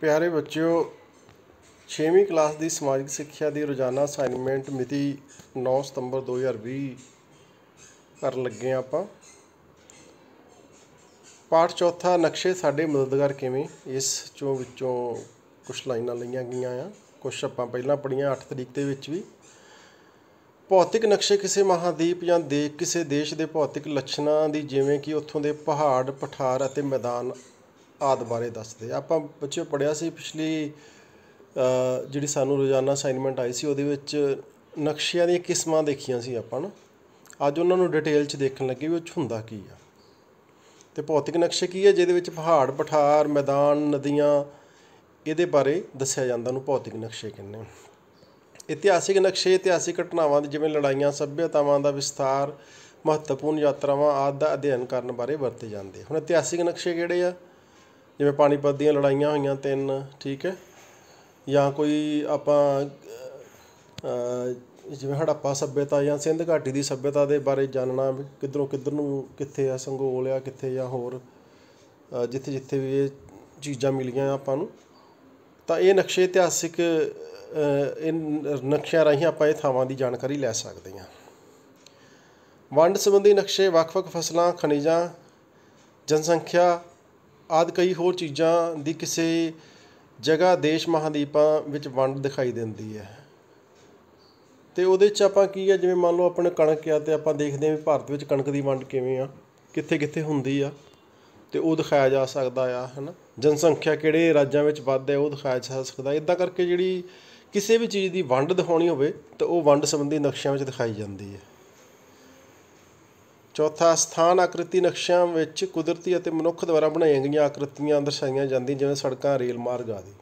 ਪਿਆਰੇ ਬੱਚਿਓ 6ਵੀਂ ਕਲਾਸ ਦੀ ਸਮਾਜਿਕ ਸਿੱਖਿਆ ਦੀ ਰੋਜ਼ਾਨਾ ਅਸਾਈਨਮੈਂਟ ਮਿਤੀ 9 ਸਤੰਬਰ 2020 ਕਰਨ ਲੱਗੇ ਆਪਾਂ ਪਾਠ ਚੌਥਾ ਨਕਸ਼ੇ ਸਾਡੇ ਮਦਦਗਾਰ ਕਿਵੇਂ ਇਸ ਚੋਂ ਵਿੱਚੋਂ ਕੁਝ ਲਾਈਨਾਂ ਲਈਆਂ ਗਈਆਂ ਆ ਕੁਝ ਆਪਾਂ ਪਹਿਲਾਂ ਪੜੀਆਂ 8 ਤਰੀਕ ਦੇ ਵਿੱਚ ਵੀ ਭੌਤਿਕ ਨਕਸ਼ੇ ਕਿਸੇ ਮਹਾਦੀਪ ਜਾਂ ਦੇ ਕਿਸੇ ਦੇਸ਼ ਦੇ ਭੌਤਿਕ ਲੱਛਣਾਂ ਦੀ ਜਿਵੇਂ ਕਿ ਉੱਥੋਂ ਦੇ ਪਹਾੜ ਪਠਾਰ ਅਤੇ ਮੈਦਾਨ ਆਦਿ ਬਾਰੇ ਦੱਸਦੇ ਆ ਆਪਾਂ ਬੱਚੇ ਪੜਿਆ ਸੀ ਪਿਛਲੀ ਜਿਹੜੀ ਸਾਨੂੰ ਰੋਜ਼ਾਨਾ ਅਸਾਈਨਮੈਂਟ ਆਈ ਸੀ ਉਹਦੇ ਵਿੱਚ ਨਕਸ਼ਿਆਂ ਦੀਆਂ ਕਿਸਮਾਂ ਦੇਖੀਆਂ ਸੀ ਆਪਾਂ ਨਾ ਅੱਜ ਉਹਨਾਂ ਨੂੰ ਡਿਟੇਲ 'ਚ ਦੇਖਣ ਲੱਗੇ ਵੀ ਉਹ 'ਚ ਹੁੰਦਾ ਕੀ ਆ ਤੇ ਭੌਤਿਕ ਨਕਸ਼ੇ ਕੀ ਹੈ ਜਿਹਦੇ ਵਿੱਚ ਪਹਾੜ ਪਠਾਰ ਮੈਦਾਨ ਨਦੀਆਂ ਇਹਦੇ ਬਾਰੇ ਦੱਸਿਆ ਜਾਂਦਾ ਨੂੰ ਭੌਤਿਕ ਨਕਸ਼ੇ ਕਹਿੰਦੇ ਇਤਿਹਾਸਿਕ ਨਕਸ਼ੇ ਇਤਿਹਾਸਿਕ ਘਟਨਾਵਾਂ ਦੇ ਜਿਵੇਂ ਲੜਾਈਆਂ ਸਭਿਅਤਾਵਾਂ ਦਾ ਵਿਸਤਾਰ ਮਹੱਤਵਪੂਰਨ ਯਾਤਰਾਵਾਂ ਆਦਿ ਦਾ ਅਧਿਐਨ ਕਰਨ ਬਾਰੇ ਵਰਤੇ ਜਾਂਦੇ ਹੁਣ ਇਤਿਹਾਸਿਕ ਨਕਸ਼ੇ ਕਿਹੜੇ ਆ ਜਿਵੇਂ ਪਾਣੀਪਤ ਦੀਆਂ ਲੜਾਈਆਂ ਹੋਈਆਂ ਤਿੰਨ ਠੀਕ ਹੈ ਜਾਂ ਕੋਈ ਆਪਾਂ ਜਿਵੇਂ ਹੜੱਪਾ ਸੱਭਿਅਤਾ ਜਾਂ ਸਿੰਧ ਘਾਟੀ ਦੀ ਸੱਭਿਅਤਾ ਦੇ ਬਾਰੇ ਜਾਣਨਾ ਕਿੱਧਰੋਂ ਕਿੱਧਰ ਨੂੰ ਕਿੱਥੇ ਆ ਸੰਗੋਲ ਆ ਕਿੱਥੇ ਜਾਂ ਹੋਰ ਜਿੱਥੇ ਜਿੱਥੇ ਵੀ ਇਹ ਚੀਜ਼ਾਂ ਮਿਲੀਆਂ ਆਪਾਂ ਨੂੰ ਤਾਂ ਇਹ ਨਕਸ਼ੇ ਇਤਿਹਾਸਿਕ ਇਹ ਨਕਸ਼ਿਆਂ ਰਾਹੀਂ ਆਪਾਂ ਇਹ ਥਾਵਾਂ ਦੀ ਜਾਣਕਾਰੀ ਲੈ ਸਕਦੇ ਹਾਂ ਵੰਡ ਸੰਬੰਧੀ ਨਕਸ਼ੇ ਵੱਖ-ਵੱਖ ਫਸਲਾਂ ਖਣਿਜਾਂ ਜਨਸੰਖਿਆ ਆਦ ਕਈ ਹੋਰ ਚੀਜ਼ਾਂ ਦੀ ਕਿਸੇ ਜਗ੍ਹਾ ਦੇਸ਼ ਮਹਾਦੀਪਾਂ ਵਿੱਚ ਵੰਡ ਦਿਖਾਈ ਦਿੰਦੀ ਹੈ ਤੇ ਉਹਦੇ ਵਿੱਚ ਆਪਾਂ ਕੀ ਹੈ ਜਿਵੇਂ ਮੰਨ ਲਓ ਆਪਣੇ ਕਣਕ ਆ ਤੇ ਆਪਾਂ ਦੇਖਦੇ ਹਾਂ ਵੀ ਭਾਰਤ ਵਿੱਚ ਕਣਕ ਦੀ ਵੰਡ ਕਿਵੇਂ ਆ ਕਿੱਥੇ ਕਿੱਥੇ ਹੁੰਦੀ ਆ ਤੇ ਉਹ ਦਿਖਾਇਆ ਜਾ ਸਕਦਾ ਆ ਹਨਾ ਜਨਸੰਖਿਆ ਕਿਹੜੇ ਰਾਜਾਂ ਵਿੱਚ ਵੱਧ ਹੈ ਉਹ ਦਿਖਾਇਆ ਜਾ ਸਕਦਾ ਇਦਾਂ ਕਰਕੇ ਜਿਹੜੀ ਕਿਸੇ ਵੀ ਚੀਜ਼ ਦੀ ਵੰਡ ਦਿਖਾਉਣੀ ਹੋਵੇ ਤਾਂ ਉਹ ਵੰਡ ਸੰਬੰਧੀ ਨਕਸ਼ਿਆਂ ਵਿੱਚ ਦਿਖਾਈ ਜਾਂਦੀ ਹੈ ਚੌਥਾ ਸਥਾਨ ਆਕ੍ਰਿਤੀ ਨਕਸ਼ਿਆਂ ਵਿੱਚ ਕੁਦਰਤੀ ਅਤੇ ਮਨੁੱਖ ਦੁਆਰਾ ਬਣਾਈਆਂ ਗਈਆਂ ਆਕ੍ਰਿਤੀਆਂ ਦਰਸਾਈਆਂ ਜਾਂਦੀਆਂ ਜਿਵੇਂ ਸੜਕਾਂ ਰੇਲ ਮਾਰਗ ਆਦਿ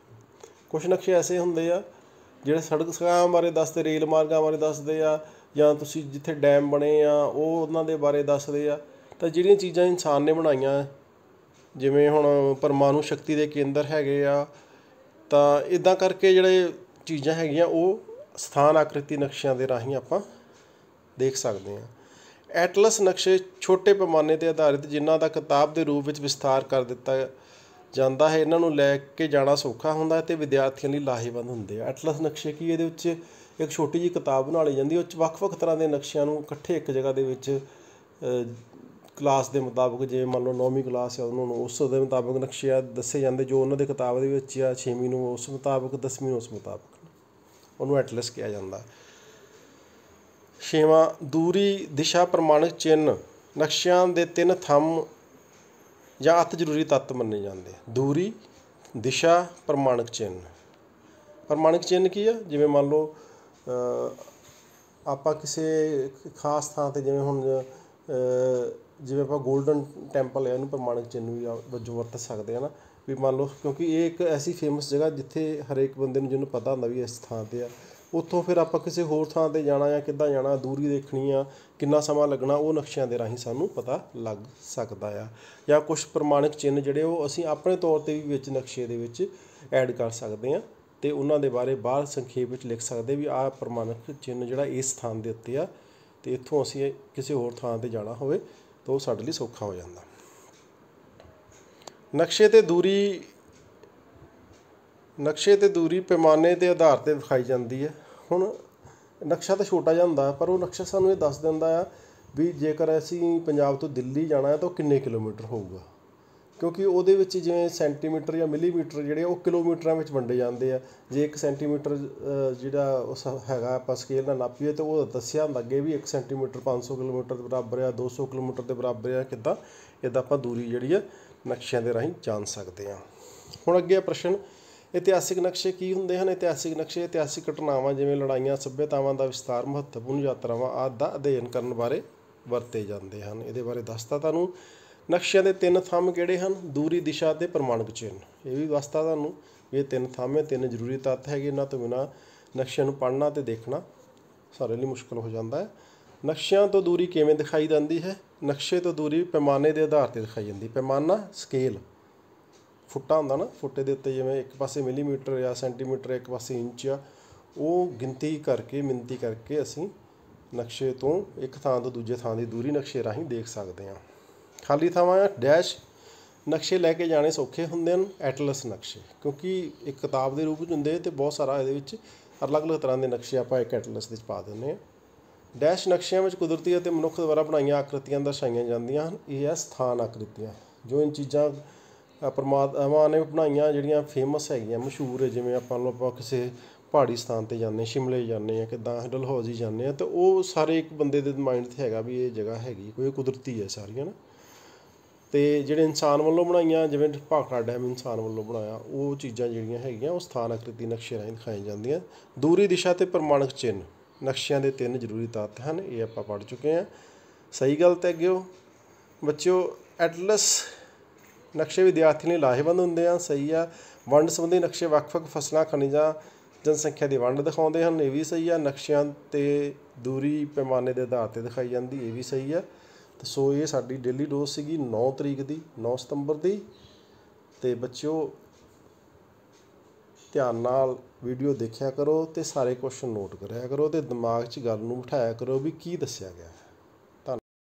ਕੁਝ ਨਕਸ਼ੇ ਐਸੇ ਹੁੰਦੇ ਆ ਜਿਹੜੇ ਸੜਕਾਂ ਬਾਰੇ ਦੱਸਦੇ ਰੇਲ ਮਾਰਗਾਂ ਬਾਰੇ ਦੱਸਦੇ ਆ ਜਾਂ ਤੁਸੀਂ ਜਿੱਥੇ ਡੈਮ ਬਣੇ ਆ ਉਹ ਉਹਨਾਂ ਦੇ ਬਾਰੇ ਦੱਸਦੇ ਆ ਤਾਂ ਜਿਹੜੀਆਂ ਚੀਜ਼ਾਂ ਇਨਸਾਨ ਨੇ ਬਣਾਈਆਂ ਜਿਵੇਂ ਹੁਣ ਪਰਮਾਣੂ ਸ਼ਕਤੀ ਦੇ ਕੇਂਦਰ ਹੈਗੇ ਆ ਤਾਂ ਇਦਾਂ ਕਰਕੇ ਜਿਹੜੇ ਚੀਜ਼ਾਂ ਹੈਗੀਆਂ ਉਹ ਸਥਾਨ ਆਕ੍ਰਿਤੀ ਨਕਸ਼ਿਆਂ ਦੇ ਰਾਹੀਂ ਆਪਾਂ ਦੇਖ ਸਕਦੇ ਹਾਂ ਐਟਲਸ ਨਕਸ਼ੇ ਛੋਟੇ ਪੈਮਾਨੇ ਤੇ ਆਧਾਰਿਤ ਜਿਨ੍ਹਾਂ ਦਾ ਕਿਤਾਬ ਦੇ ਰੂਪ ਵਿੱਚ ਵਿਸਥਾਰ ਕਰ ਦਿੱਤਾ ਜਾਂਦਾ ਹੈ ਇਹਨਾਂ ਨੂੰ ਲੈ ਕੇ ਜਾਣਾ ਸੌਖਾ ਹੁੰਦਾ ਹੈ ਤੇ ਵਿਦਿਆਰਥੀਆਂ ਲਈ ਲਾਹੇਵੰਦ ਹੁੰਦੇ ਆ ਐਟਲਸ ਨਕਸ਼ੇ ਕੀ ਇਹਦੇ ਵਿੱਚ ਇੱਕ ਛੋਟੀ ਜਿਹੀ ਕਿਤਾਬ ਬਣਾ ਲਈ ਜਾਂਦੀ ਹੈ ਉਹ ਚ ਵੱਖ-ਵੱਖ ਤਰ੍ਹਾਂ ਦੇ ਨਕਸ਼ਿਆਂ ਨੂੰ ਇਕੱਠੇ ਇੱਕ ਜਗ੍ਹਾ ਦੇ ਵਿੱਚ ਕਲਾਸ ਦੇ ਮੁਤਾਬਕ ਜਿਵੇਂ ਮੰਨ ਲਓ 9ਵੀਂ ਕਲਾਸ ਹੈ ਉਹਨਾਂ ਨੂੰ ਉਸ ਦੇ ਮੁਤਾਬਕ ਨਕਸ਼ੇ ਦੱਸੇ ਜਾਂਦੇ ਜੋ ਉਹਨਾਂ ਦੇ ਕਿਤਾਬ ਦੇ ਵਿੱਚ ਆ 6ਵੀਂ ਨੂੰ ਉਸ ਮੁਤਾਬਕ 10ਵੀਂ ਨੂੰ ਉਸ ਮੁਤਾਬਕ ਉਹਨੂੰ ਐਟਲਸ ਕਿਹਾ ਜਾਂਦਾ ਛੇਵਾਂ ਦੂਰੀ ਦਿਸ਼ਾ ਪ੍ਰਮਾਣਿਕ ਚਿੰਨ ਨਕਸ਼ਿਆਂ ਦੇ ਤਿੰਨ ਥੰਮ ਜਾਂ ਅਤ ਜ਼ਰੂਰੀ ਤੱਤ ਮੰਨੇ ਜਾਂਦੇ ਦੂਰੀ ਦਿਸ਼ਾ ਪ੍ਰਮਾਣਿਕ ਚਿੰਨ ਪ੍ਰਮਾਣਿਕ ਚਿੰਨ ਕੀ ਆ ਜਿਵੇਂ ਮੰਨ ਲਓ ਆਪਾਂ ਕਿਸੇ ਖਾਸ ਥਾਂ 'ਤੇ ਜਿਵੇਂ ਹੁਣ ਜਿਵੇਂ ਆਪਾਂ ਗੋਲਡਨ ਟੈਂਪਲ ਹੈ ਉਹਨੂੰ ਪ੍ਰਮਾਣਿਕ ਚਿੰਨ ਵੀ ਵਜੋਂ ਵਰਤ ਸਕਦੇ ਆ ਨਾ ਵੀ ਮੰਨ ਲਓ ਕਿਉਂਕਿ ਇਹ ਇੱਕ ਐਸੀ ਫੇਮਸ ਜਗ੍ਹਾ ਜਿੱਥੇ ਹਰੇਕ ਬੰਦੇ ਨੂੰ ਜਿਹਨੂੰ ਪਤਾ ਹੁੰਦਾ ਵੀ ਇਸ ਥਾਂ 'ਤੇ ਆ ਉੱਥੋਂ ਫਿਰ ਆਪਾਂ ਕਿਸੇ ਹੋਰ ਥਾਂ 'ਤੇ ਜਾਣਾ ਜਾਂ ਕਿੱਦਾਂ ਜਾਣਾ ਦੂਰੀ ਦੇਖਣੀ ਆ ਕਿੰਨਾ ਸਮਾਂ ਲੱਗਣਾ ਉਹ ਨਕਸ਼ਿਆਂ ਦੇ ਰਾਹੀਂ ਸਾਨੂੰ ਪਤਾ ਲੱਗ ਸਕਦਾ ਆ ਜਾਂ ਕੁਝ ਪ੍ਰਮਾਣਿਕ ਚਿੰਨ ਜਿਹੜੇ ਉਹ ਅਸੀਂ ਆਪਣੇ ਤੌਰ 'ਤੇ ਵੀ ਵਿੱਚ ਨਕਸ਼ੇ ਦੇ ਵਿੱਚ ਐਡ ਕਰ ਸਕਦੇ ਆ ਤੇ ਉਹਨਾਂ ਦੇ ਬਾਰੇ ਬਾਹਰ ਸੰਖੇਪ ਵਿੱਚ ਲਿਖ ਸਕਦੇ ਵੀ ਆਹ ਪ੍ਰਮਾਣਿਕ ਚਿੰਨ ਜਿਹੜਾ ਇਸ ਥਾਂ ਦੇ ਉੱਤੇ ਆ ਤੇ ਇੱਥੋਂ ਅਸੀਂ ਕਿਸੇ ਹੋਰ ਥਾਂ 'ਤੇ ਜਾਣਾ ਹੋਵੇ ਤਾਂ ਉਹ ਸਾਡੇ ਲਈ ਸੌਖਾ ਹੋ ਜਾਂਦਾ ਨਕਸ਼ੇ ਤੇ ਦੂਰੀ ਨਕਸ਼ੇ ਤੇ ਦੂਰੀ ਪੈਮਾਨੇ ਦੇ ਆਧਾਰ ਤੇ ਵਿਖਾਈ ਜਾਂਦੀ ਹੈ ਹੁਣ ਨਕਸ਼ਾ ਤਾਂ ਛੋਟਾ ਜਿਹਾ ਹੁੰਦਾ ਪਰ ਉਹ ਨਕਸ਼ਾ ਸਾਨੂੰ ਇਹ ਦੱਸ ਦਿੰਦਾ ਆ ਵੀ ਜੇਕਰ ਅਸੀਂ ਪੰਜਾਬ ਤੋਂ ਦਿੱਲੀ ਜਾਣਾ ਤਾਂ ਉਹ ਕਿੰਨੇ ਕਿਲੋਮੀਟਰ ਹੋਊਗਾ ਕਿਉਂਕਿ ਉਹਦੇ ਵਿੱਚ ਜਿਵੇਂ ਸੈਂਟੀਮੀਟਰ ਜਾਂ ਮਿਲੀਮੀਟਰ ਜਿਹੜੇ ਉਹ ਕਿਲੋਮੀਟਰਾਂ ਵਿੱਚ ਵੰਡੇ ਜਾਂਦੇ ਆ ਜੇ 1 ਸੈਂਟੀਮੀਟਰ ਜਿਹੜਾ ਉਸ ਹੈਗਾ ਆਪਾਂ ਸਕੇਲ ਨਾਲ ਨਾਪੀਏ ਤਾਂ ਉਹ ਦੱਸਿਆ ਹੁੰਦਾ ਅੱਗੇ ਵੀ 1 ਸੈਂਟੀਮੀਟਰ 500 ਕਿਲੋਮੀਟਰ ਦੇ ਬਰਾਬਰ ਆ 200 ਕਿਲੋਮੀਟਰ ਦੇ ਬਰਾਬਰ ਆ ਕਿੱਦਾਂ ਇਦਾਂ ਆਪਾਂ ਦੂਰੀ ਜਿਹੜੀ ਆ ਨਕਸ਼ਿਆਂ ਦੇ ਰਾਹੀਂ ਜਾਣ ਸਕਦੇ ਆ ਹੁਣ ਅੱਗੇ ਆ ਪ੍ਰਸ਼ਨ ਇਤਿਹਾਸਿਕ ਨਕਸ਼ੇ ਕੀ ਹੁੰਦੇ ਹਨ ਇਤਿਹਾਸਿਕ ਨਕਸ਼ੇ ਇਤਿਹਾਸਿਕ ਘਟਨਾਵਾਂ ਜਿਵੇਂ ਲੜਾਈਆਂ ਸੱਭਿਆਤਾਵਾਂ ਦਾ ਵਿਸਤਾਰ ਮਹੱਤਵਪੂਰਨ ਯਾਤਰਾਵਾਂ ਆਦਿ ਦਾ ਅਧਿਐਨ ਕਰਨ ਬਾਰੇ ਵਰਤੇ ਜਾਂਦੇ ਹਨ ਇਹਦੇ ਬਾਰੇ ਦੱਸਤਾ ਤੁਹਾਨੂੰ ਨਕਸ਼ਿਆਂ ਦੇ ਤਿੰਨ ਥੰਮ ਕਿਹੜੇ ਹਨ ਦੂਰੀ ਦਿਸ਼ਾ ਤੇ ਪ੍ਰਮਾਣਿਕ ਚਿੰਨ ਇਹ ਵੀ ਵਸਤਾ ਤੁਹਾਨੂੰ ਇਹ ਤਿੰਨ ਥੰਮੇ ਤਿੰਨ ਜ਼ਰੂਰੀ ਤੱਤ ਹੈਗੇ ਇਹਨਾਂ ਤੋਂ ਬਿਨਾ ਨਕਸ਼ਿਆਂ ਨੂੰ ਪੜ੍ਹਨਾ ਤੇ ਦੇਖਣਾ ਸਾਰੇ ਲਈ ਮੁਸ਼ਕਲ ਹੋ ਜਾਂਦਾ ਹੈ ਨਕਸ਼ਿਆਂ ਤੋਂ ਦੂਰੀ ਕਿਵੇਂ ਦਿਖਾਈ ਜਾਂਦੀ ਹੈ ਨਕਸ਼ੇ ਤੋਂ ਦੂਰੀ ਪੈਮਾਨੇ ਦੇ ਆਧਾਰ ਤੇ ਦਿਖਾਈ ਜਾਂਦੀ ਪੈਮਾਨਾ ਸਕੇਲ ਫੁੱਟਾ ਹੁੰਦਾ ਨਾ ਫੁੱਟੇ ਦੇ ਉੱਤੇ ਜਿਵੇਂ ਇੱਕ ਪਾਸੇ ਮਿਲੀਮੀਟਰ ਜਾਂ ਸੈਂਟੀਮੀਟਰ ਇੱਕ ਪਾਸੇ ਇੰਚ ਆ ਉਹ ਗਿਣਤੀ ਕਰਕੇ ਮਿੰਤੀ ਕਰਕੇ ਅਸੀਂ ਨਕਸ਼ੇ ਤੋਂ ਇੱਕ ਥਾਂ ਤੋਂ ਦੂਜੇ ਥਾਂ ਦੀ ਦੂਰੀ ਨਕਸ਼ੇ ਰਾਹੀਂ ਦੇਖ ਸਕਦੇ ਹਾਂ ਖਾਲੀ ਥਾਵਾਂ ਆ ਡੈਸ਼ ਨਕਸ਼ੇ ਲੈ ਕੇ ਜਾਣੇ ਸੌਖੇ ਹੁੰਦੇ ਹਨ ਐਟਲਸ ਨਕਸ਼ੇ ਕਿਉਂਕਿ ਇੱਕ ਕਿਤਾਬ ਦੇ ਰੂਪ ਵਿੱਚ ਹੁੰਦੇ ਤੇ ਬਹੁਤ ਸਾਰਾ ਇਹਦੇ ਵਿੱਚ ਅਲੱਗ-ਅਲੱਗ ਤਰ੍ਹਾਂ ਦੇ ਨਕਸ਼ੇ ਆਪਾਂ ਇੱਕ ਐਟਲਸ ਵਿੱਚ ਪਾ ਦਿੰਦੇ ਹਾਂ ਡੈਸ਼ ਨਕਸ਼ਿਆਂ ਵਿੱਚ ਕੁਦਰਤੀ ਅਤੇ ਮਨੁੱਖ ਦੁਆਰਾ ਬਣਾਈਆਂ ਆਕ੍ਰਿਤੀਆਂ ਦਰਸਾਈਆਂ ਜਾਂਦੀਆਂ ਹਨ ਇਹ ਹੈ ਸਥਾਨ ਆਕ੍ਰਿਤੀਆਂ ਜੋ ਇਨ ਚੀਜ਼ਾਂ ਪਰਮਾਤਮਾ ਨੇ ਬਣਾਈਆਂ ਜਿਹੜੀਆਂ ਫੇਮਸ ਹੈਗੀਆਂ ਮਸ਼ਹੂਰ ਹੈ ਜਿਵੇਂ ਆਪਾਂ ਲੋਕ ਆਪਾਂ ਕਿਸੇ ਪਹਾੜੀ ਸਥਾਨ ਤੇ ਜਾਂਦੇ ਸ਼ਿਮਲੇ ਜਾਂਦੇ ਆ ਕਿਦਾਂ ਹੌਜੀ ਜਾਂਦੇ ਆ ਤੇ ਉਹ ਸਾਰੇ ਇੱਕ ਬੰਦੇ ਦੇ ਮਾਈਂਡ ਤੇ ਹੈਗਾ ਵੀ ਇਹ ਜਗ੍ਹਾ ਹੈਗੀ ਕੋਈ ਕੁਦਰਤੀ ਹੈ ਸਾਰੀਆਂ ਨਾ ਤੇ ਜਿਹੜੇ ਇਨਸਾਨ ਵੱਲੋਂ ਬਣਾਈਆਂ ਜਿਵੇਂ ਭਾਖੜਾ ਡੈਮ ਇਨਸਾਨ ਵੱਲੋਂ ਬਣਾਇਆ ਉਹ ਚੀਜ਼ਾਂ ਜਿਹੜੀਆਂ ਹੈਗੀਆਂ ਉਹ ਸਥਾਨ ਆਕ੍ਰਿਤੀ ਨਕਸ਼ੇ ਰਾਹੀਂ ਦਿਖਾਈ ਜਾਂਦੀਆਂ ਦੂਰੀ ਦਿਸ਼ਾ ਤੇ ਪ੍ਰਮਾਣਿਕ ਚਿੰਨ ਨਕਸ਼ਿਆਂ ਦੇ ਤਿੰਨ ਜ਼ਰੂਰੀ ਤੱਤ ਹਨ ਇਹ ਆਪਾਂ ਪੜ ਚੁੱਕੇ ਆ ਸਹੀ ਗੱਲ ਤੇ ਅੱਗੇ ਬੱਚਿਓ ਐਟਲਸ ਨਕਸ਼ੇ ਵਿਦਿਆਰਥੀ ਨੇ ਲਾਹੇਵੰਦ ਹੁੰਦੇ ਆ ਸਹੀ ਆ ਵੰਡ ਸੰਬੰਧੀ ਨਕਸ਼ੇ ਵੱਖ-ਵੱਖ ਫਸਲਾਂ ਖਣਿਜਾਂ ਜਨਸੰਖਿਆ ਦੀ ਵੰਡ ਦਿਖਾਉਂਦੇ ਹਨ ਇਹ ਵੀ ਸਹੀ ਆ ਨਕਸ਼ਿਆਂ ਤੇ ਦੂਰੀ ਪੈਮਾਨੇ ਦੇ ਆਧਾਰ ਤੇ ਦਿਖਾਈ ਜਾਂਦੀ ਇਹ ਵੀ ਸਹੀ ਆ ਤੇ ਸੋ ਇਹ ਸਾਡੀ ਡੇਲੀ ਡੋਸ ਸੀਗੀ 9 ਤਰੀਕ ਦੀ 9 ਸਤੰਬਰ ਦੀ ਤੇ ਬੱਚਿਓ ਧਿਆਨ ਨਾਲ ਵੀਡੀਓ ਦੇਖਿਆ ਕਰੋ ਤੇ ਸਾਰੇ ਕੁਐਸਚਨ ਨੋਟ ਕਰਿਆ ਕਰੋ ਤੇ ਦਿਮਾਗ 'ਚ ਗੱਲ ਨੂੰ ਬਿਠਾਇਆ ਕਰੋ ਵੀ ਕੀ ਦੱਸਿਆ ਗਿਆ